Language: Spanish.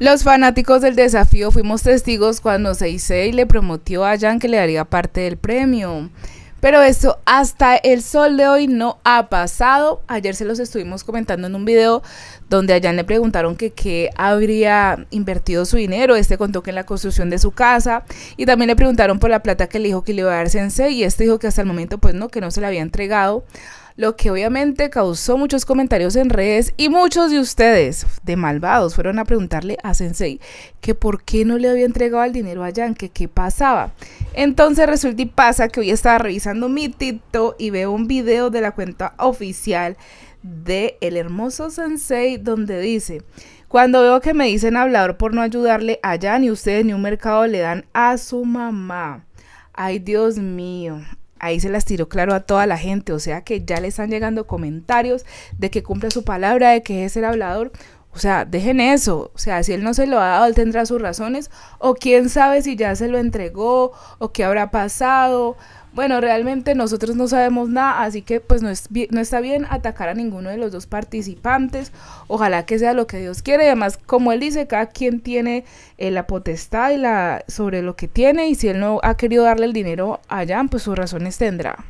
Los fanáticos del desafío fuimos testigos cuando Seisei le prometió a Jan que le daría parte del premio. Pero eso hasta el sol de hoy no ha pasado. Ayer se los estuvimos comentando en un video donde a Jan le preguntaron que qué habría invertido su dinero. Este contó que en la construcción de su casa. Y también le preguntaron por la plata que le dijo que le iba a dar Sensei. Y este dijo que hasta el momento pues no, que no se la había entregado lo que obviamente causó muchos comentarios en redes y muchos de ustedes, de malvados, fueron a preguntarle a Sensei que por qué no le había entregado el dinero a Jan, que qué pasaba. Entonces resulta y pasa que hoy estaba revisando mi tito y veo un video de la cuenta oficial de el hermoso Sensei donde dice... Cuando veo que me dicen hablador por no ayudarle a Jan ni ustedes ni un mercado le dan a su mamá. Ay, Dios mío ahí se las tiró claro a toda la gente, o sea que ya le están llegando comentarios de que cumple su palabra, de que es el hablador, o sea, dejen eso. O sea, si él no se lo ha dado, él tendrá sus razones. O quién sabe si ya se lo entregó o qué habrá pasado. Bueno, realmente nosotros no sabemos nada, así que pues no, es, no está bien atacar a ninguno de los dos participantes. Ojalá que sea lo que Dios quiere. además, como él dice, cada quien tiene eh, la potestad y la, sobre lo que tiene. Y si él no ha querido darle el dinero a Jan, pues sus razones tendrá.